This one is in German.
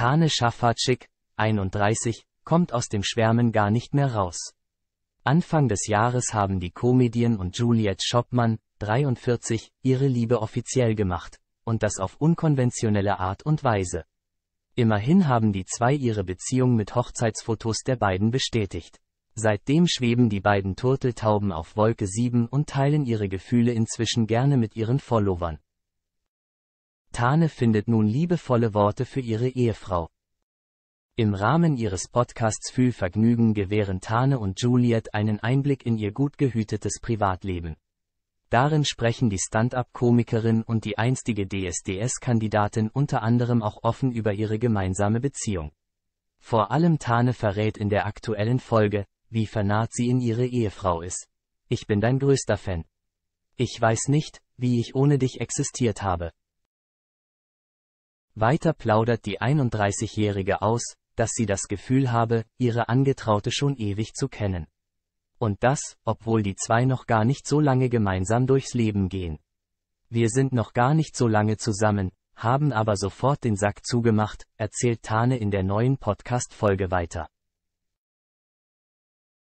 Tane Schaffatschik, 31, kommt aus dem Schwärmen gar nicht mehr raus. Anfang des Jahres haben die Komedien und Juliette Schoppmann, 43, ihre Liebe offiziell gemacht, und das auf unkonventionelle Art und Weise. Immerhin haben die zwei ihre Beziehung mit Hochzeitsfotos der beiden bestätigt. Seitdem schweben die beiden Turteltauben auf Wolke 7 und teilen ihre Gefühle inzwischen gerne mit ihren Followern. Tane findet nun liebevolle Worte für ihre Ehefrau. Im Rahmen ihres Podcasts Fühlvergnügen gewähren Tane und Juliet einen Einblick in ihr gut gehütetes Privatleben. Darin sprechen die Stand-up-Komikerin und die einstige DSDS-Kandidatin unter anderem auch offen über ihre gemeinsame Beziehung. Vor allem Tane verrät in der aktuellen Folge, wie vernarrt sie in ihre Ehefrau ist. Ich bin dein größter Fan. Ich weiß nicht, wie ich ohne dich existiert habe. Weiter plaudert die 31-Jährige aus, dass sie das Gefühl habe, ihre Angetraute schon ewig zu kennen. Und das, obwohl die zwei noch gar nicht so lange gemeinsam durchs Leben gehen. Wir sind noch gar nicht so lange zusammen, haben aber sofort den Sack zugemacht, erzählt Tane in der neuen Podcast-Folge weiter.